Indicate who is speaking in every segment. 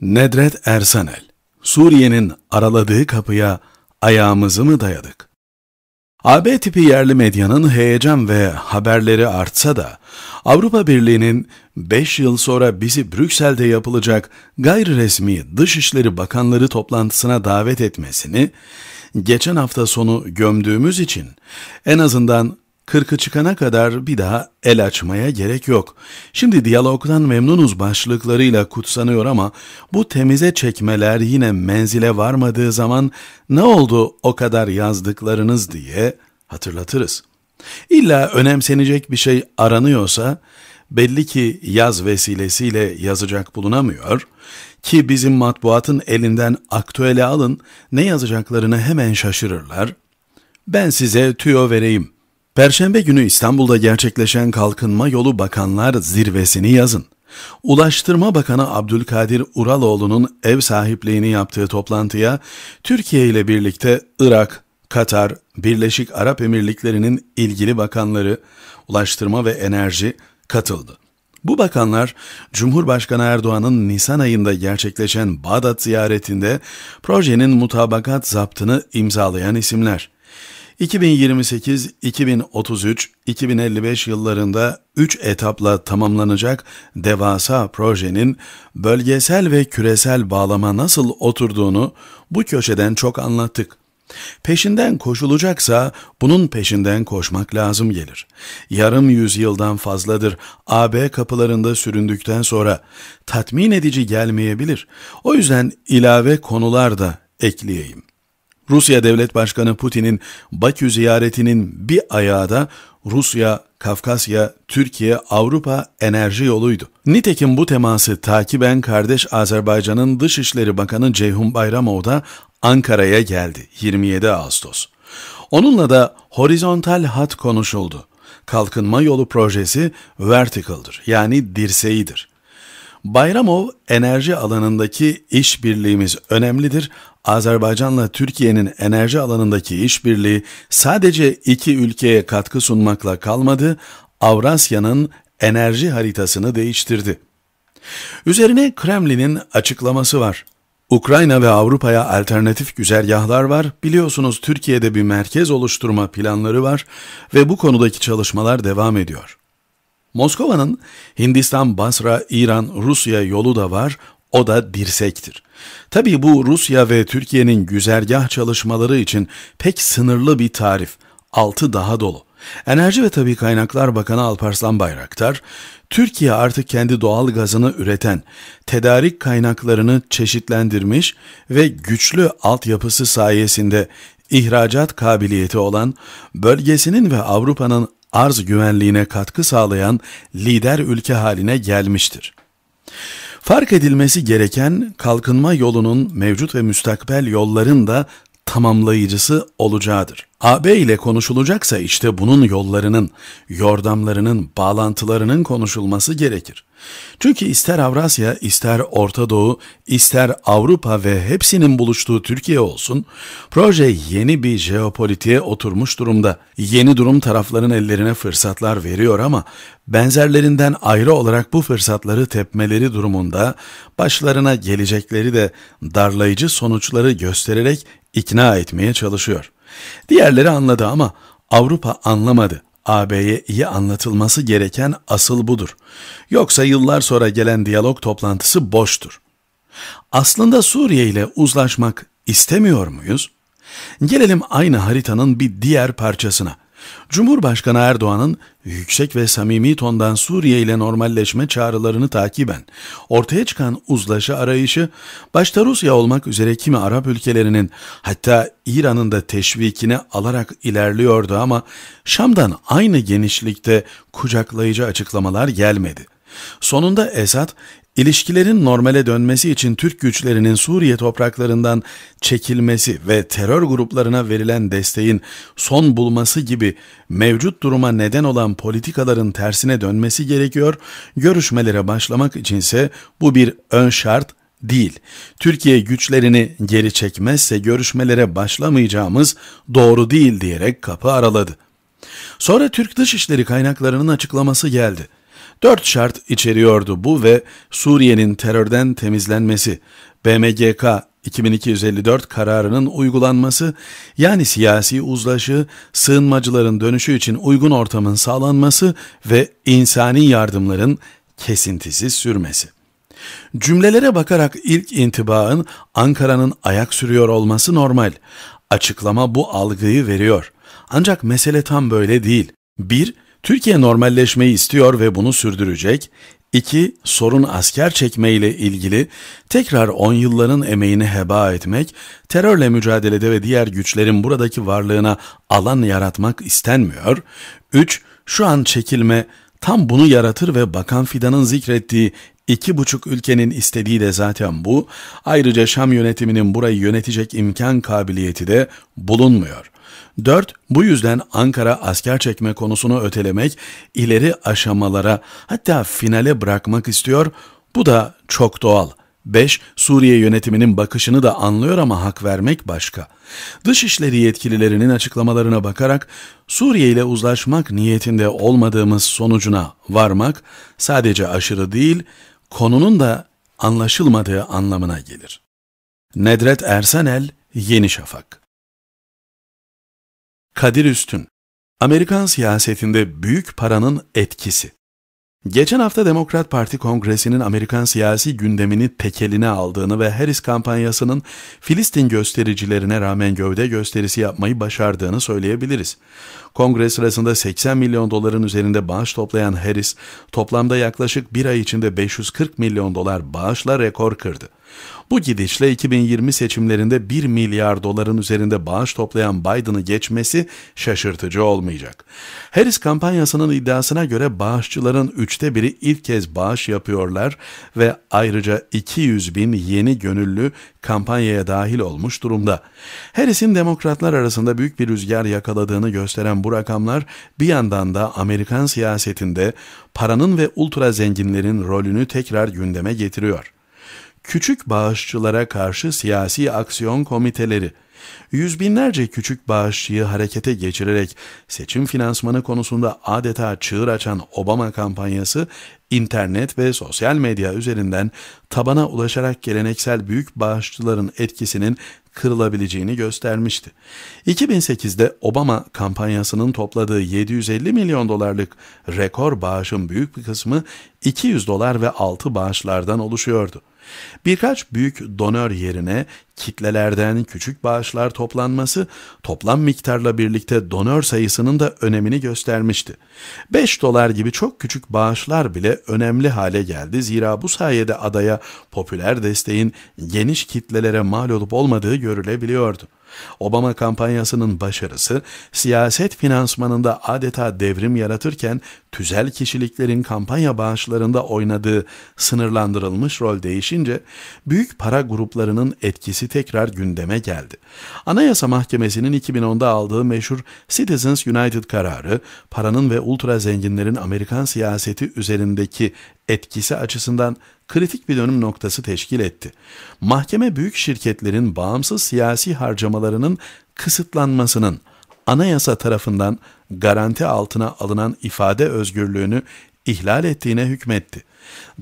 Speaker 1: Nedret Ersanel, Suriye'nin araladığı kapıya ayağımızı mı dayadık? AB tipi yerli medyanın heyecan ve haberleri artsa da Avrupa Birliği'nin 5 yıl sonra bizi Brüksel'de yapılacak gayri resmi Dışişleri Bakanları toplantısına davet etmesini geçen hafta sonu gömdüğümüz için en azından Kırkı çıkana kadar bir daha el açmaya gerek yok. Şimdi diyalogdan memnunuz başlıklarıyla kutsanıyor ama bu temize çekmeler yine menzile varmadığı zaman ne oldu o kadar yazdıklarınız diye hatırlatırız. İlla önemsenecek bir şey aranıyorsa belli ki yaz vesilesiyle yazacak bulunamıyor ki bizim matbuatın elinden aktüele alın ne yazacaklarını hemen şaşırırlar. Ben size tüyo vereyim.'' Perşembe günü İstanbul'da gerçekleşen Kalkınma Yolu Bakanlar Zirvesini yazın. Ulaştırma Bakanı Abdülkadir Uraloğlu'nun ev sahipliğini yaptığı toplantıya Türkiye ile birlikte Irak, Katar, Birleşik Arap Emirlikleri'nin ilgili bakanları, Ulaştırma ve Enerji katıldı. Bu bakanlar Cumhurbaşkanı Erdoğan'ın Nisan ayında gerçekleşen Bağdat ziyaretinde projenin mutabakat zaptını imzalayan isimler. 2028, 2033, 2055 yıllarında 3 etapla tamamlanacak devasa projenin bölgesel ve küresel bağlama nasıl oturduğunu bu köşeden çok anlattık. Peşinden koşulacaksa bunun peşinden koşmak lazım gelir. Yarım yüzyıldan fazladır AB kapılarında süründükten sonra tatmin edici gelmeyebilir. O yüzden ilave konular da ekleyeyim. Rusya Devlet Başkanı Putin'in Bakü ziyaretinin bir ayağı da Rusya, Kafkasya, Türkiye, Avrupa enerji yoluydu. Nitekim bu teması takiben kardeş Azerbaycan'ın Dışişleri Bakanı Ceyhun Bayramov da Ankara'ya geldi 27 Ağustos. Onunla da horizontal hat konuşuldu. Kalkınma yolu projesi vertical'dır yani dirseğidir. Bayramov enerji alanındaki işbirliğimiz önemlidir Azerbaycan'la Türkiye'nin enerji alanındaki işbirliği sadece iki ülkeye katkı sunmakla kalmadı, Avrasya'nın enerji haritasını değiştirdi. Üzerine Kremlin'in açıklaması var. Ukrayna ve Avrupa'ya alternatif güzergahlar var. Biliyorsunuz Türkiye'de bir merkez oluşturma planları var ve bu konudaki çalışmalar devam ediyor. Moskova'nın Hindistan, Basra, İran, Rusya yolu da var. O da dirsektir. Tabii bu Rusya ve Türkiye'nin güzergah çalışmaları için pek sınırlı bir tarif, altı daha dolu. Enerji ve Tabi Kaynaklar Bakanı Alparslan Bayraktar, Türkiye artık kendi doğal gazını üreten, tedarik kaynaklarını çeşitlendirmiş ve güçlü altyapısı sayesinde ihracat kabiliyeti olan, bölgesinin ve Avrupa'nın arz güvenliğine katkı sağlayan lider ülke haline gelmiştir. Fark edilmesi gereken kalkınma yolunun mevcut ve müstakbel yolların da tamamlayıcısı olacağıdır. AB ile konuşulacaksa işte bunun yollarının, yordamlarının, bağlantılarının konuşulması gerekir. Çünkü ister Avrasya, ister Orta Doğu, ister Avrupa ve hepsinin buluştuğu Türkiye olsun, proje yeni bir jeopolitiğe oturmuş durumda. Yeni durum tarafların ellerine fırsatlar veriyor ama benzerlerinden ayrı olarak bu fırsatları tepmeleri durumunda başlarına gelecekleri de darlayıcı sonuçları göstererek ikna etmeye çalışıyor. Diğerleri anladı ama Avrupa anlamadı. AB'ye iyi anlatılması gereken asıl budur. Yoksa yıllar sonra gelen diyalog toplantısı boştur. Aslında Suriye ile uzlaşmak istemiyor muyuz? Gelelim aynı haritanın bir diğer parçasına. Cumhurbaşkanı Erdoğan'ın yüksek ve samimi tondan Suriye ile normalleşme çağrılarını takiben ortaya çıkan uzlaşı arayışı, başta Rusya olmak üzere kimi Arap ülkelerinin hatta İran'ın da teşvikini alarak ilerliyordu ama Şam'dan aynı genişlikte kucaklayıcı açıklamalar gelmedi. Sonunda Esad İlişkilerin normale dönmesi için Türk güçlerinin Suriye topraklarından çekilmesi ve terör gruplarına verilen desteğin son bulması gibi mevcut duruma neden olan politikaların tersine dönmesi gerekiyor. Görüşmelere başlamak içinse bu bir ön şart değil. Türkiye güçlerini geri çekmezse görüşmelere başlamayacağımız doğru değil diyerek kapı araladı. Sonra Türk Dışişleri kaynaklarının açıklaması geldi. Dört şart içeriyordu bu ve Suriye'nin terörden temizlenmesi, BMGK 2254 kararının uygulanması, yani siyasi uzlaşı, sığınmacıların dönüşü için uygun ortamın sağlanması ve insani yardımların kesintisiz sürmesi. Cümlelere bakarak ilk intibağın Ankara'nın ayak sürüyor olması normal. Açıklama bu algıyı veriyor. Ancak mesele tam böyle değil. 1- Türkiye normalleşmeyi istiyor ve bunu sürdürecek. 2. Sorun asker çekme ile ilgili tekrar 10 yılların emeğini heba etmek, terörle mücadelede ve diğer güçlerin buradaki varlığına alan yaratmak istenmiyor. 3. Şu an çekilme tam bunu yaratır ve Bakan Fidan'ın zikrettiği İki buçuk ülkenin istediği de zaten bu. Ayrıca Şam yönetiminin burayı yönetecek imkan kabiliyeti de bulunmuyor. 4. Bu yüzden Ankara asker çekme konusunu ötelemek, ileri aşamalara hatta finale bırakmak istiyor. Bu da çok doğal. 5. Suriye yönetiminin bakışını da anlıyor ama hak vermek başka. Dışişleri yetkililerinin açıklamalarına bakarak Suriye ile uzlaşmak niyetinde olmadığımız sonucuna varmak sadece aşırı değil, konunun da anlaşılmadığı anlamına gelir. Nedret Ersenel, Yeni Şafak Kadir Üstün Amerikan siyasetinde büyük paranın etkisi Geçen hafta Demokrat Parti Kongresi'nin Amerikan siyasi gündemini tekeline aldığını ve Harris kampanyasının Filistin göstericilerine rağmen gövde gösterisi yapmayı başardığını söyleyebiliriz. Kongre sırasında 80 milyon doların üzerinde bağış toplayan Harris, toplamda yaklaşık bir ay içinde 540 milyon dolar bağışla rekor kırdı. Bu gidişle 2020 seçimlerinde 1 milyar doların üzerinde bağış toplayan Biden'ı geçmesi şaşırtıcı olmayacak. Harris kampanyasının iddiasına göre bağışçıların üçte biri ilk kez bağış yapıyorlar ve ayrıca 200 bin yeni gönüllü kampanyaya dahil olmuş durumda. Harris'in demokratlar arasında büyük bir rüzgar yakaladığını gösteren bu rakamlar bir yandan da Amerikan siyasetinde paranın ve ultra zenginlerin rolünü tekrar gündeme getiriyor küçük bağışçılara karşı siyasi aksiyon komiteleri, yüz binlerce küçük bağışçıyı harekete geçirerek seçim finansmanı konusunda adeta çığır açan Obama kampanyası, internet ve sosyal medya üzerinden tabana ulaşarak geleneksel büyük bağışçıların etkisinin kırılabileceğini göstermişti. 2008'de Obama kampanyasının topladığı 750 milyon dolarlık rekor bağışın büyük bir kısmı 200 dolar ve altı bağışlardan oluşuyordu. Birkaç büyük donör yerine kitlelerden küçük bağışlar toplanması toplam miktarla birlikte donör sayısının da önemini göstermişti. 5 dolar gibi çok küçük bağışlar bile önemli hale geldi zira bu sayede adaya popüler desteğin geniş kitlelere mal olup olmadığı görülebiliyordu. Obama kampanyasının başarısı, siyaset finansmanında adeta devrim yaratırken tüzel kişiliklerin kampanya bağışlarında oynadığı sınırlandırılmış rol değişince büyük para gruplarının etkisi tekrar gündeme geldi. Anayasa Mahkemesi'nin 2010'da aldığı meşhur Citizens United kararı, paranın ve ultra zenginlerin Amerikan siyaseti üzerindeki etkisi açısından kritik bir dönüm noktası teşkil etti. Mahkeme büyük şirketlerin bağımsız siyasi harcamalarının kısıtlanmasının anayasa tarafından garanti altına alınan ifade özgürlüğünü ihlal ettiğine hükmetti.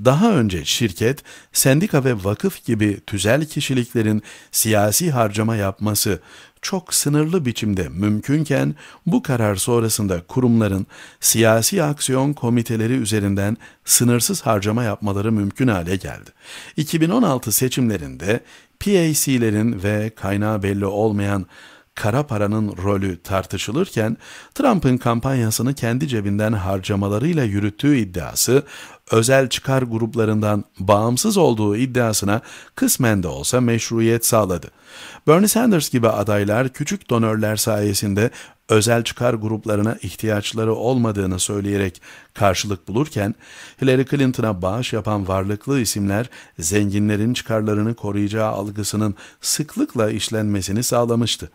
Speaker 1: Daha önce şirket, sendika ve vakıf gibi tüzel kişiliklerin siyasi harcama yapması çok sınırlı biçimde mümkünken bu karar sonrasında kurumların siyasi aksiyon komiteleri üzerinden sınırsız harcama yapmaları mümkün hale geldi. 2016 seçimlerinde PAC'lerin ve kaynağı belli olmayan kara paranın rolü tartışılırken Trump'ın kampanyasını kendi cebinden harcamalarıyla yürüttüğü iddiası özel çıkar gruplarından bağımsız olduğu iddiasına kısmen de olsa meşruiyet sağladı. Bernie Sanders gibi adaylar küçük donörler sayesinde özel çıkar gruplarına ihtiyaçları olmadığını söyleyerek karşılık bulurken, Hillary Clinton'a bağış yapan varlıklı isimler zenginlerin çıkarlarını koruyacağı algısının sıklıkla işlenmesini sağlamıştı.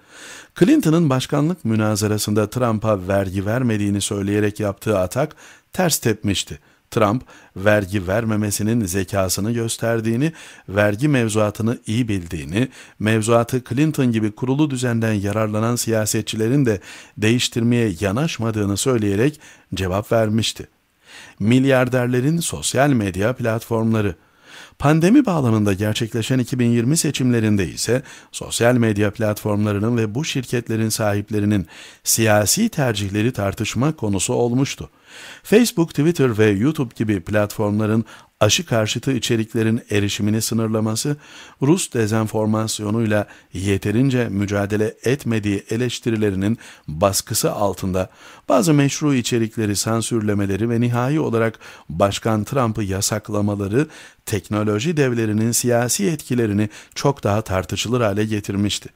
Speaker 1: Clinton'ın başkanlık münazarasında Trump'a vergi vermediğini söyleyerek yaptığı atak ters tepmişti. Trump vergi vermemesinin zekasını gösterdiğini, vergi mevzuatını iyi bildiğini, mevzuatı Clinton gibi kurulu düzenden yararlanan siyasetçilerin de değiştirmeye yanaşmadığını söyleyerek cevap vermişti. Milyarderlerin sosyal medya platformları Pandemi bağlamında gerçekleşen 2020 seçimlerinde ise sosyal medya platformlarının ve bu şirketlerin sahiplerinin siyasi tercihleri tartışma konusu olmuştu. Facebook, Twitter ve YouTube gibi platformların aşı karşıtı içeriklerin erişimini sınırlaması, Rus dezenformasyonuyla yeterince mücadele etmediği eleştirilerinin baskısı altında bazı meşru içerikleri sansürlemeleri ve nihai olarak Başkan Trump'ı yasaklamaları teknoloji devlerinin siyasi etkilerini çok daha tartışılır hale getirmişti.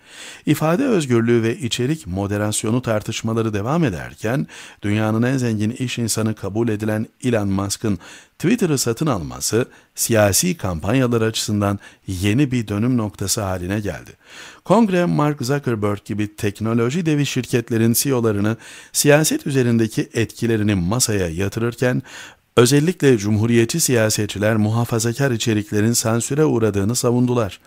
Speaker 1: İfade özgürlüğü ve içerik moderasyonu tartışmaları devam ederken dünyanın en zengin iş insanı kabul edilen Elon Musk'ın Twitter'ı satın alması siyasi kampanyalar açısından yeni bir dönüm noktası haline geldi. Kongre Mark Zuckerberg gibi teknoloji devi şirketlerin CEO'larını siyaset üzerindeki etkilerini masaya yatırırken Özellikle cumhuriyetçi siyasetçiler muhafazakar içeriklerin sansüre uğradığını savundular.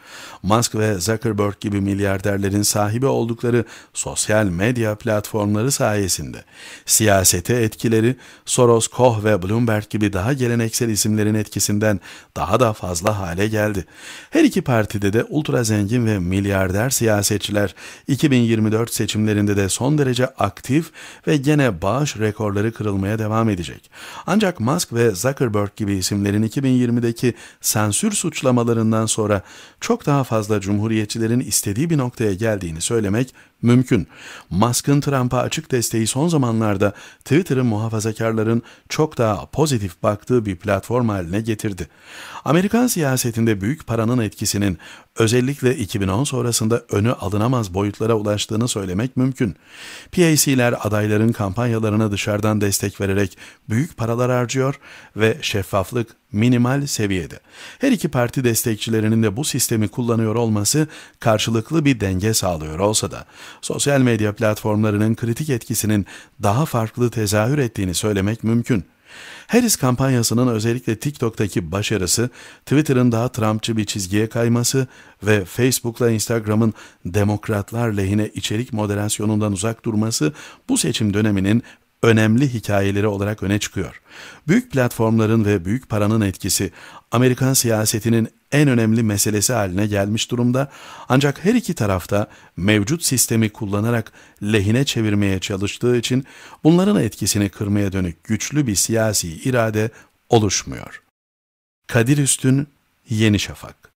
Speaker 1: Musk ve Zuckerberg gibi milyarderlerin sahibi oldukları sosyal medya platformları sayesinde siyasete etkileri Soros, Koh ve Bloomberg gibi daha geleneksel isimlerin etkisinden daha da fazla hale geldi. Her iki partide de ultra zengin ve milyarder siyasetçiler 2024 seçimlerinde de son derece aktif ve gene bağış rekorları kırılmaya devam edecek. Ancak Musk Musk ve Zuckerberg gibi isimlerin 2020'deki sensür suçlamalarından sonra çok daha fazla cumhuriyetçilerin istediği bir noktaya geldiğini söylemek Mümkün. Musk'ın Trump'a açık desteği son zamanlarda Twitter'ı muhafazakarların çok daha pozitif baktığı bir platform haline getirdi. Amerikan siyasetinde büyük paranın etkisinin özellikle 2010 sonrasında önü alınamaz boyutlara ulaştığını söylemek mümkün. PAC'ler adayların kampanyalarına dışarıdan destek vererek büyük paralar harcıyor ve şeffaflık minimal seviyede. Her iki parti destekçilerinin de bu sistemi kullanıyor olması karşılıklı bir denge sağlıyor olsa da sosyal medya platformlarının kritik etkisinin daha farklı tezahür ettiğini söylemek mümkün. Harris kampanyasının özellikle TikTok'taki başarısı, Twitter'ın daha Trumpçı bir çizgiye kayması ve Facebook'la Instagram'ın demokratlar lehine içerik moderasyonundan uzak durması bu seçim döneminin önemli hikayeleri olarak öne çıkıyor. Büyük platformların ve büyük paranın etkisi Amerikan siyasetinin en önemli meselesi haline gelmiş durumda ancak her iki tarafta mevcut sistemi kullanarak lehine çevirmeye çalıştığı için bunların etkisini kırmaya dönük güçlü bir siyasi irade oluşmuyor. Kadir Üstün, Yeni Şafak